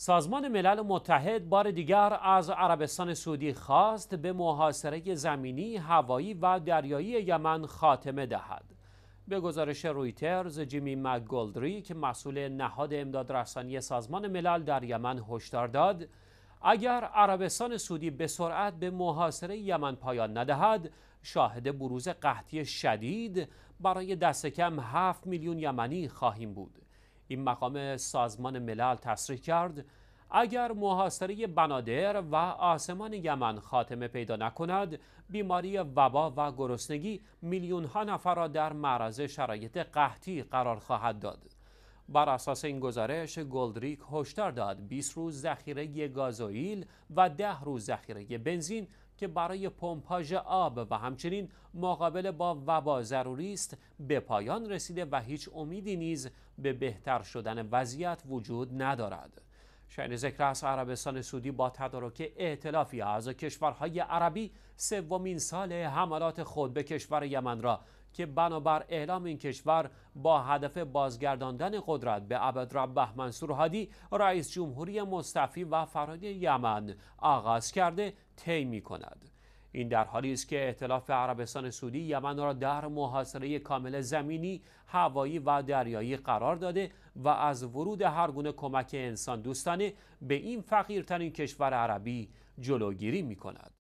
سازمان ملل متحد بار دیگر از عربستان سعودی خواست به محاصره زمینی، هوایی و دریایی یمن خاتمه دهد. به گزارش رویترز، جیمی مکگولدری که مسئول نهاد امداد رسانی سازمان ملل در یمن هشدار داد، اگر عربستان سعودی به سرعت به محاصره یمن پایان ندهد، شاهد بروز قحطی شدید برای دست کم 7 میلیون یمنی خواهیم بود. این مقام سازمان ملل تصریح کرد اگر محاصره بنادر و آسمان یمن خاتمه پیدا نکند بیماری وبا و گرسنگی میلیون ها نفر را در معرض شرایط قحطی قرار خواهد داد بر اساس این گزارش گلدریک هشدار داد 20 روز ذخیره گازوئیل و 10 روز ذخیره بنزین که برای پمپاژ آب و همچنین مقابله با وبا ضروری است به پایان رسیده و هیچ امیدی نیز به بهتر شدن وضعیت وجود ندارد. شاید ذکر است عربستان سعودی با تدارک ائتلافی از کشورهای عربی سومین سال حملات خود به کشور یمن را که بنابر اعلام این کشور با هدف بازگرداندن قدرت به عبدربه منصور هادی رئیس جمهوری مستفی و فراد یمن آغاز کرده طی می کند. این در حالی است که ائتلاف عربستان سعودی یمن را در محاصره کامل زمینی، هوایی و دریایی قرار داده و از ورود هر گونه کمک انسان دوستانه به این فقیرترین کشور عربی جلوگیری می کند.